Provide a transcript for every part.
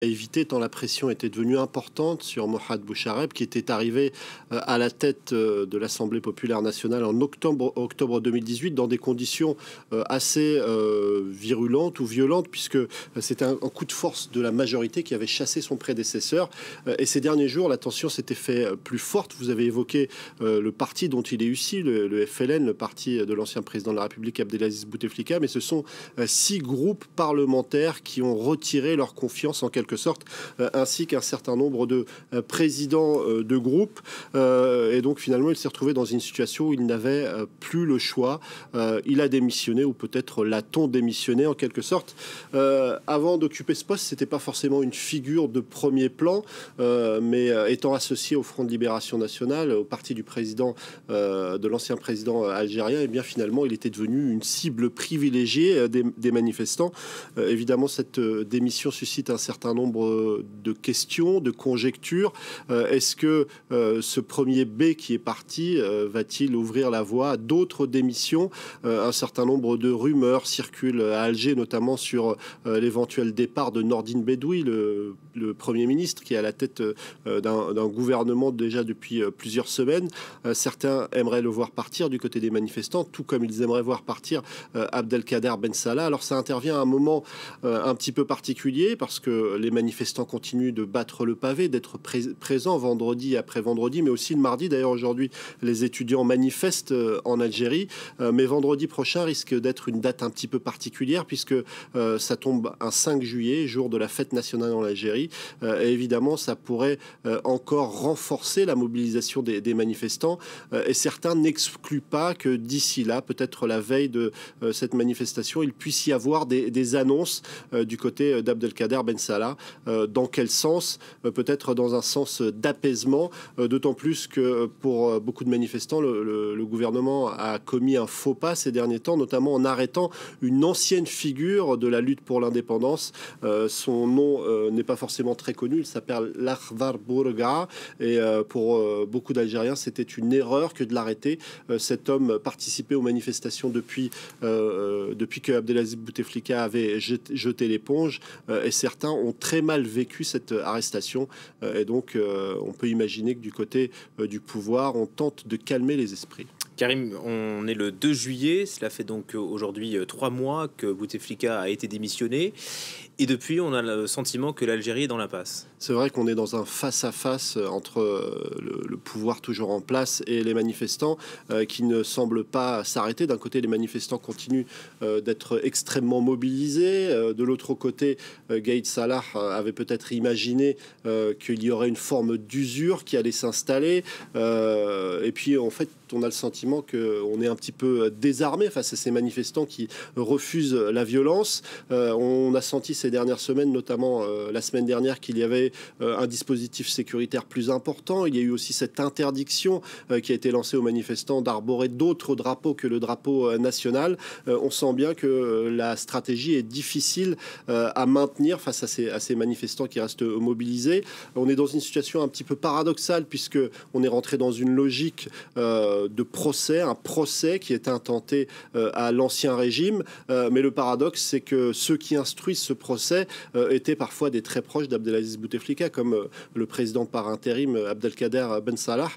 éviter tant la pression était devenue importante sur Mohad Bouchareb qui était arrivé euh, à la tête euh, de l'Assemblée populaire nationale en octobre, octobre 2018 dans des conditions euh, assez virulentes ou violentes puisque c'était un coup de force de la majorité qui avait chassé son prédécesseur et ces derniers jours la tension s'était fait plus forte. Vous avez évoqué le parti dont il est ici, le, FLN, le parti de l'ancien président de la République Abdelaziz Bouteflika mais ce sont six groupes parlementaires qui ont retiré leur confiance en quelque sorte, euh, ainsi qu'un certain nombre de euh, présidents euh, de groupes. et donc finalement, il s'est retrouvé dans une situation où il n'avait plus le choix. il a démissionné, ou peut-être l'a-t-on démissionné en quelque sorte. avant d'occuper ce poste, c'était pas forcément une figure de premier plan, mais étant associé au Front de Libération Nationale, au parti du président, de l'ancien président algérien, et eh bien finalement, il était devenu une cible privilégiée des, des manifestants. évidemment, cette démission suscite un certain nombre nombre euh, de questions, de conjectures. Euh, est-ce que euh, ce premier B qui est parti va-t-il ouvrir la voie à d'autres démissions Un certain nombre de rumeurs circulent à Alger, notamment sur l'éventuel départ de Nordine Bédoui, le, Premier ministre, qui est à la tête d'un gouvernement déjà depuis plusieurs semaines. Certains aimeraient le voir partir du côté des manifestants, tout comme ils aimeraient voir partir Abdelkader Ben Salah. Alors ça intervient à un moment un petit peu particulier parce que les les manifestants continuent de battre le pavé, d'être présents vendredi après vendredi, mais aussi le mardi. D'ailleurs, aujourd'hui, les étudiants manifestent euh, en Algérie. Euh, mais vendredi prochain risque d'être une date un petit peu particulière, puisque euh, ça tombe un 5 juillet, jour de la fête nationale en Algérie. et évidemment, ça pourrait encore renforcer la mobilisation des, manifestants. et certains n'excluent pas que d'ici là, peut-être la veille de cette manifestation, il puisse y avoir des, des annonces du côté d'Abdelkader Ben Salah euh, dans quel sens euh, Peut-être dans un sens d'apaisement, euh, d'autant plus que pour beaucoup de manifestants, le, gouvernement a commis un faux pas ces derniers temps, notamment en arrêtant une ancienne figure de la lutte pour l'indépendance. son nom n'est pas forcément très connu, il s'appelle Larvar Bourga, et pour beaucoup d'Algériens, c'était une erreur que de l'arrêter. cet homme participait aux manifestations depuis, depuis que Abdelaziz Bouteflika avait jeté, jeté l'éponge, et certains ont très très mal vécu cette euh, arrestation. Euh, et donc, euh, on peut imaginer que du côté du pouvoir, on tente de calmer les esprits. Karim, on est le 2 juillet, cela fait donc euh, aujourd'hui euh, trois mois que Bouteflika a été démissionné, et depuis on a le sentiment que l'Algérie est dans la passe. C'est vrai qu'on est dans un face-à-face euh, entre le, pouvoir toujours en place et les manifestants qui ne semblent pas s'arrêter. D'un côté, les manifestants continuent d'être extrêmement mobilisés, de l'autre côté, Gaïd Salah avait peut-être imaginé qu'il y aurait une forme d'usure qui allait s'installer, et puis en fait on a le sentiment qu'on est un petit peu euh, désarmé face à ces manifestants qui refusent euh, la violence. Euh, on a senti ces dernières semaines, notamment la semaine dernière, qu'il y avait un dispositif sécuritaire plus important. Il y a eu aussi cette interdiction qui a été lancée aux manifestants d'arborer d'autres drapeaux que le drapeau national. on sent bien que la stratégie est difficile à maintenir face à ces, manifestants qui restent mobilisés. On est dans une situation un petit peu paradoxale puisque on est rentré dans une logique euh, de procès, un procès qui est intenté euh, à l'ancien régime. Euh, mais le paradoxe, c'est que ceux qui instruisent ce procès étaient parfois des très proches d'Abdelaziz Bouteflika, comme le président par intérim Abdelkader Ben Salah.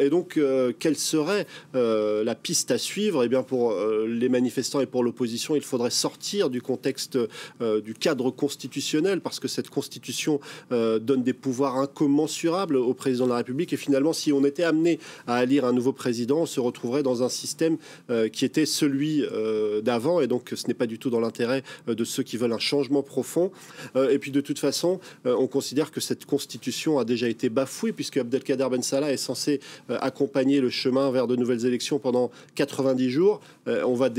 et donc, quelle serait la piste à suivre Eh bien, pour les manifestants et pour l'opposition, il faudrait sortir du contexte du cadre constitutionnel, parce que cette constitution donne des pouvoirs incommensurables au président de la République. Et finalement, si on était amené à lire un nouveau président, on se retrouverait dans un système euh, qui était celui euh, d'avant. Et donc, ce n'est pas du tout dans l'intérêt euh, de ceux qui veulent un changement profond. et puis, de toute façon, on considère que cette constitution a déjà été bafouée, puisque Abdelkader Ben Salah est censé accompagner le chemin vers de nouvelles élections pendant 90 jours. on va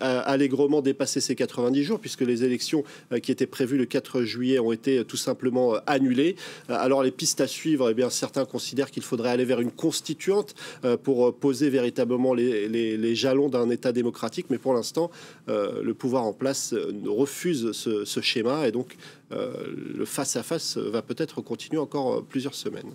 allègrement dépasser ces 90 jours, puisque les élections qui étaient prévues le 4 juillet ont été tout simplement annulées. Alors, les pistes à suivre, eh bien, certains considèrent qu'il faudrait aller vers une constituante pour poser véritablement les, jalons d'un État démocratique. Mais pour l'instant, euh, le pouvoir en place euh, refuse ce, schéma et donc euh, le face-à-face -face va peut-être continuer encore plusieurs semaines.